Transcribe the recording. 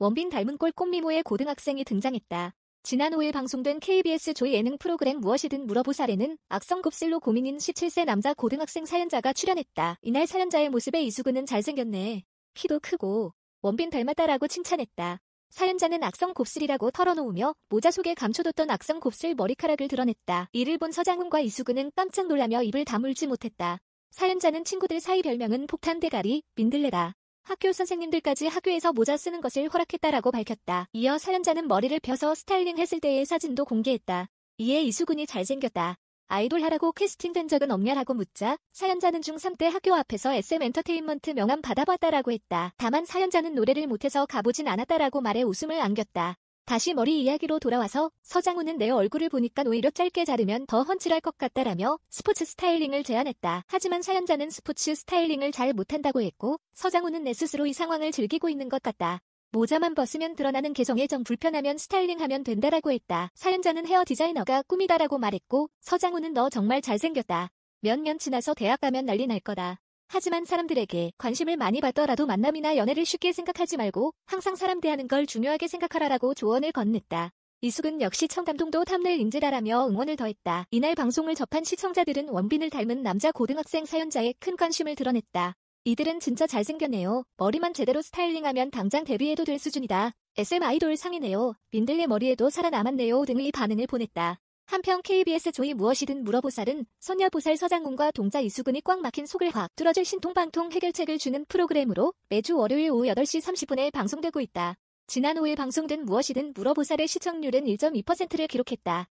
원빈 닮은 꼴 꽃미모의 고등학생이 등장했다. 지난 5일 방송된 KBS 조이 예능 프로그램 무엇이든 물어보사례는 악성 곱슬로 고민인 17세 남자 고등학생 사연자가 출연했다. 이날 사연자의 모습에 이수근은 잘생겼네. 키도 크고 원빈 닮았다라고 칭찬했다. 사연자는 악성 곱슬이라고 털어놓으며 모자 속에 감춰뒀던 악성 곱슬 머리카락을 드러냈다. 이를 본 서장훈과 이수근은 깜짝 놀라며 입을 다물지 못했다. 사연자는 친구들 사이 별명은 폭탄 대가리, 민들레다. 학교 선생님들까지 학교에서 모자 쓰는 것을 허락했다라고 밝혔다. 이어 사연자는 머리를 펴서 스타일링 했을 때의 사진도 공개했다. 이에 이수근이 잘생겼다. 아이돌 하라고 캐스팅된 적은 없냐라고 묻자 사연자는 중3 때 학교 앞에서 SM엔터테인먼트 명함 받아봤다라고 했다. 다만 사연자는 노래를 못해서 가보진 않았다라고 말해 웃음을 안겼다. 다시 머리 이야기로 돌아와서 서장훈은 내 얼굴을 보니까 오히려 짧게 자르면 더헌칠할것 같다라며 스포츠 스타일링을 제안했다. 하지만 사연자는 스포츠 스타일링을 잘 못한다고 했고 서장훈은 내 스스로 이 상황을 즐기고 있는 것 같다. 모자만 벗으면 드러나는 개성에 정 불편하면 스타일링하면 된다라고 했다. 사연자는 헤어 디자이너가 꿈이다라고 말했고 서장훈은 너 정말 잘생겼다. 몇 년 지나서 대학 가면 난리 날 거다. 하지만 사람들에게 관심을 많이 받더라도 만남이나 연애를 쉽게 생각하지 말고 항상 사람 대하는 걸 중요하게 생각하라라고 조언을 건넸다. 이수근 역시 청담동도 탐낼 인재다라며 응원을 더했다. 이날 방송을 접한 시청자들은 원빈을 닮은 남자 고등학생 사연자의큰 관심을 드러냈다. 이들은 진짜 잘생겼네요. 머리만 제대로 스타일링하면 당장 데뷔해도 될 수준이다. SM 아이돌 상이네요. 민들레 머리에도 살아남았네요 등의 반응을 보냈다. 한편 KBS 조이 무엇이든 물어보살은 소녀보살 서장군과 동자 이수근이 꽉 막힌 속을 확 뚫어줄 신통방통 해결책을 주는 프로그램으로 매주 월요일 오후 8시 30분에 방송되고 있다. 지난 5일 방송된 무엇이든 물어보살의 시청률은 1.2%를 기록했다.